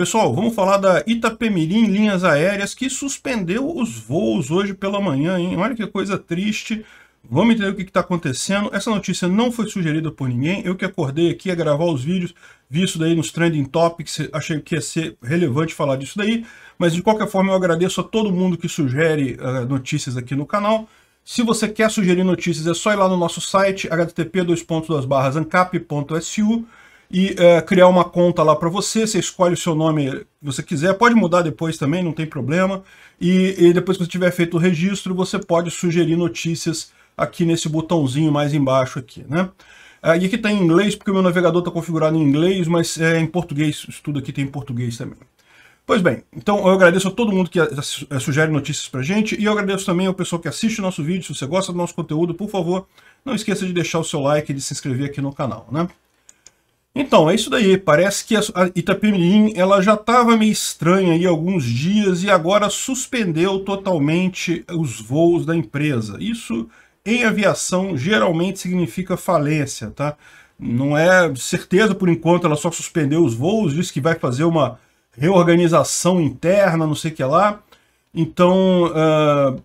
Pessoal, vamos falar da Itapemirim Linhas Aéreas, que suspendeu os voos hoje pela manhã, hein? Olha que coisa triste. Vamos entender o que está acontecendo. Essa notícia não foi sugerida por ninguém. Eu que acordei aqui a gravar os vídeos, vi isso daí nos Trending Topics, achei que ia ser relevante falar disso daí. Mas de qualquer forma eu agradeço a todo mundo que sugere uh, notícias aqui no canal. Se você quer sugerir notícias, é só ir lá no nosso site, http://ancap.su e é, criar uma conta lá para você. Você escolhe o seu nome que você quiser, pode mudar depois também, não tem problema. E, e depois que você tiver feito o registro, você pode sugerir notícias aqui nesse botãozinho mais embaixo aqui, né? É, e aqui está em inglês, porque o meu navegador está configurado em inglês, mas é em português, isso tudo aqui tem em português também. Pois bem, então eu agradeço a todo mundo que é, é, sugere notícias para gente, e eu agradeço também ao pessoal que assiste o nosso vídeo, se você gosta do nosso conteúdo, por favor, não esqueça de deixar o seu like e de se inscrever aqui no canal, né? Então, é isso daí. Parece que a Itapemirim ela já estava meio estranha aí alguns dias e agora suspendeu totalmente os voos da empresa. Isso em aviação geralmente significa falência, tá? Não é certeza por enquanto, ela só suspendeu os voos, disse que vai fazer uma reorganização interna, não sei o que lá. Então, uh,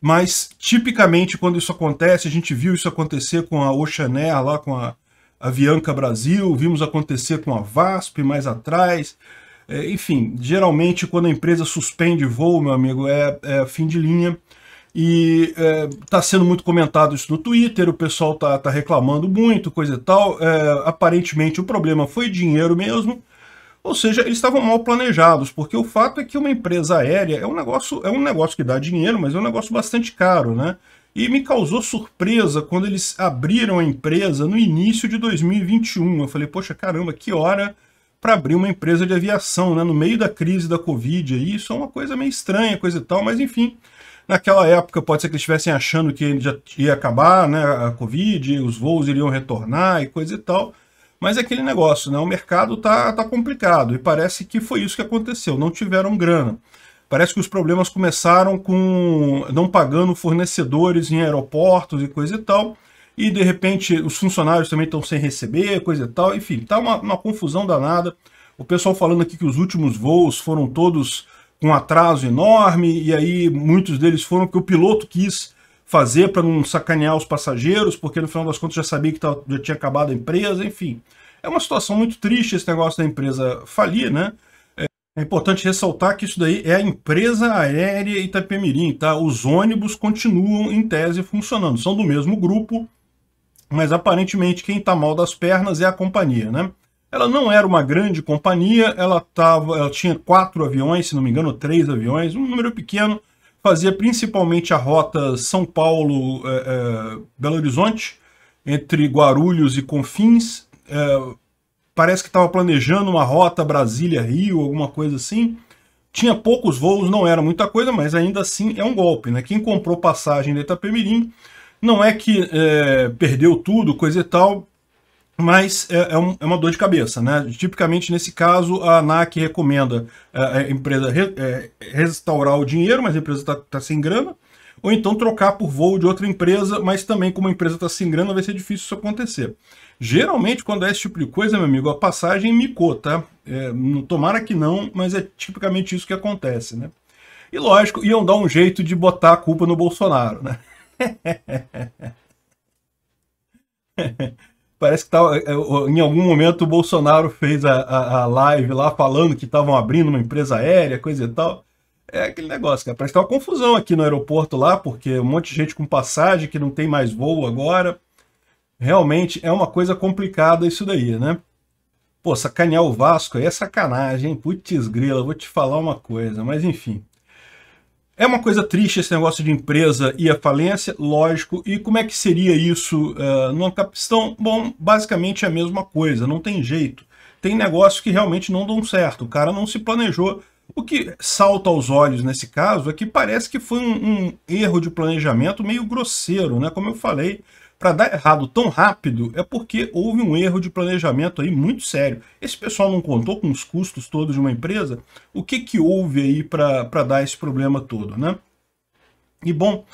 mas tipicamente quando isso acontece, a gente viu isso acontecer com a Ocean Air lá, com a Avianca Brasil, vimos acontecer com a VASP mais atrás. É, enfim, geralmente quando a empresa suspende voo, meu amigo, é, é fim de linha. E está é, tá sendo muito comentado isso no Twitter, o pessoal está tá reclamando muito, coisa e tal. É, aparentemente o problema foi dinheiro mesmo. Ou seja, eles estavam mal planejados, porque o fato é que uma empresa aérea é um negócio, é um negócio que dá dinheiro, mas é um negócio bastante caro, né? E me causou surpresa quando eles abriram a empresa no início de 2021. Eu falei, poxa, caramba, que hora para abrir uma empresa de aviação, né? No meio da crise da Covid aí, isso é uma coisa meio estranha, coisa e tal, mas enfim. Naquela época, pode ser que eles estivessem achando que já ia acabar né, a Covid, os voos iriam retornar e coisa e tal. Mas é aquele negócio, né? O mercado tá, tá complicado e parece que foi isso que aconteceu, não tiveram grana. Parece que os problemas começaram com não pagando fornecedores em aeroportos e coisa e tal, e de repente os funcionários também estão sem receber, coisa e tal, enfim, está uma, uma confusão danada. O pessoal falando aqui que os últimos voos foram todos com atraso enorme, e aí muitos deles foram que o piloto quis fazer para não sacanear os passageiros, porque no final das contas já sabia que já tinha acabado a empresa, enfim. É uma situação muito triste esse negócio da empresa falir, né? É importante ressaltar que isso daí é a empresa aérea Itapemirim, tá? Os ônibus continuam, em tese, funcionando. São do mesmo grupo, mas aparentemente quem está mal das pernas é a companhia, né? Ela não era uma grande companhia, ela, tava, ela tinha quatro aviões, se não me engano, três aviões, um número pequeno, fazia principalmente a rota São Paulo-Belo eh, eh, é, é, Horizonte, entre Guarulhos e Confins, é, parece que estava planejando uma rota Brasília-Rio, alguma coisa assim. Tinha poucos voos, não era muita coisa, mas ainda assim é um golpe. Né? Quem comprou passagem da Itapemirim não é que é, perdeu tudo, coisa e tal, mas é, é, um, é, uma dor de cabeça. Né? Tipicamente, nesse caso, a ANAC recomenda é, a empresa re, é, restaurar o dinheiro, mas a empresa está tá sem grana ou então trocar por voo de outra empresa, mas também como a empresa está singrando vai ser difícil isso acontecer. Geralmente, quando é esse tipo de coisa, meu amigo, a passagem micou, tá? É, tomara que não, mas é tipicamente isso que acontece, né? E lógico, iam dar um jeito de botar a culpa no Bolsonaro, né? Parece que tá, é, é, em algum momento o Bolsonaro fez a, a, a live lá falando que estavam abrindo uma empresa aérea, coisa e tal é aquele negócio, cara. Parece que tá uma confusão aqui no aeroporto lá, porque um monte de gente com passagem que não tem mais voo agora. Realmente é uma coisa complicada isso daí, né? Pô, sacanear o Vasco aí é sacanagem, hein? Putz grila, vou te falar uma coisa, mas enfim. É uma coisa triste esse negócio de empresa e a falência, lógico. E como é que seria isso uh, numa capistão? Bom, basicamente é a mesma coisa, não tem jeito. Tem negócios que realmente não dão certo, o cara não se planejou o que salta aos olhos nesse caso é que parece que foi um, um erro de planejamento meio grosseiro, né? Como eu falei, para dar errado tão rápido é porque houve um erro de planejamento aí muito sério. Esse pessoal não contou com os custos todos de uma empresa? O que, que houve aí para dar esse problema todo, né? E bom,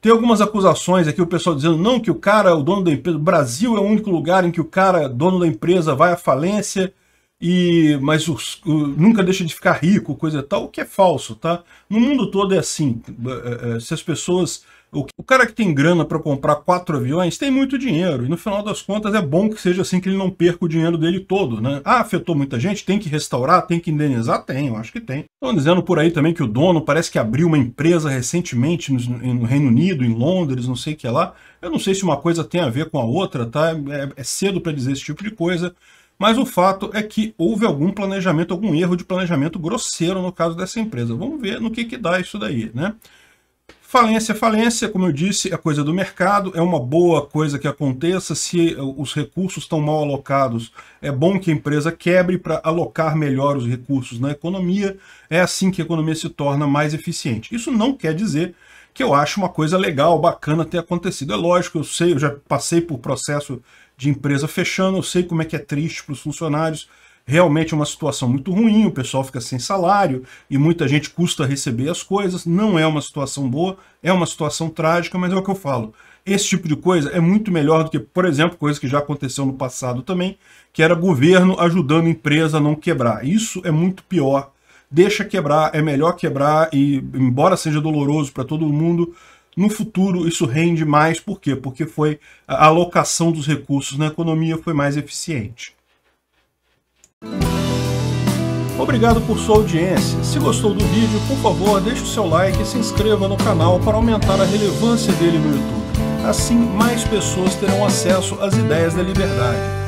tem algumas acusações aqui, o pessoal dizendo não que o cara, o dono da empresa, o Brasil é o único lugar em que o cara, dono da empresa, vai à falência, e mas os, o, nunca deixa de ficar rico, coisa tal, o que é falso, tá? No mundo todo é assim, é, é, é, se as pessoas... O, o cara que tem grana para comprar quatro aviões tem muito dinheiro, e no final das contas é bom que seja assim que ele não perca o dinheiro dele todo, né? Ah, afetou muita gente, tem que restaurar, tem que indenizar? Tem, eu acho que tem. Estão dizendo por aí também que o dono parece que abriu uma empresa recentemente no, no Reino Unido, em Londres, não sei o que lá. Eu não sei se uma coisa tem a ver com a outra, tá? É, é cedo para dizer esse tipo de coisa, mas o fato é que houve algum planejamento, algum erro de planejamento grosseiro no caso dessa empresa. Vamos ver no que, que dá isso daí, né? Falência, falência, como eu disse, é coisa do mercado, é uma boa coisa que aconteça, se eh, os recursos estão mal alocados, é bom que a empresa quebre para alocar melhor os recursos na economia, é assim que a economia se torna mais eficiente. Isso não quer dizer que eu acho uma coisa legal, bacana ter acontecido. É lógico, eu sei, eu já passei por processo de empresa fechando, eu sei como é que é triste para os funcionários, realmente é uma situação muito ruim, o pessoal fica sem salário e muita gente custa receber as coisas, não é uma situação boa, é uma situação trágica, mas é o que eu falo. Esse tipo de coisa é muito melhor do que, por exemplo, coisa que já aconteceu no passado também, que era governo ajudando a empresa a não quebrar. Isso é muito pior deixa quebrar, é melhor quebrar e embora seja doloroso para todo mundo, no futuro isso rende mais, por quê? Porque foi a alocação dos recursos na economia foi mais eficiente. Obrigado por sua audiência. Se gostou do vídeo, por favor, deixe o seu like e se inscreva no canal para aumentar a relevância dele no YouTube. Assim, mais pessoas terão acesso às ideias da liberdade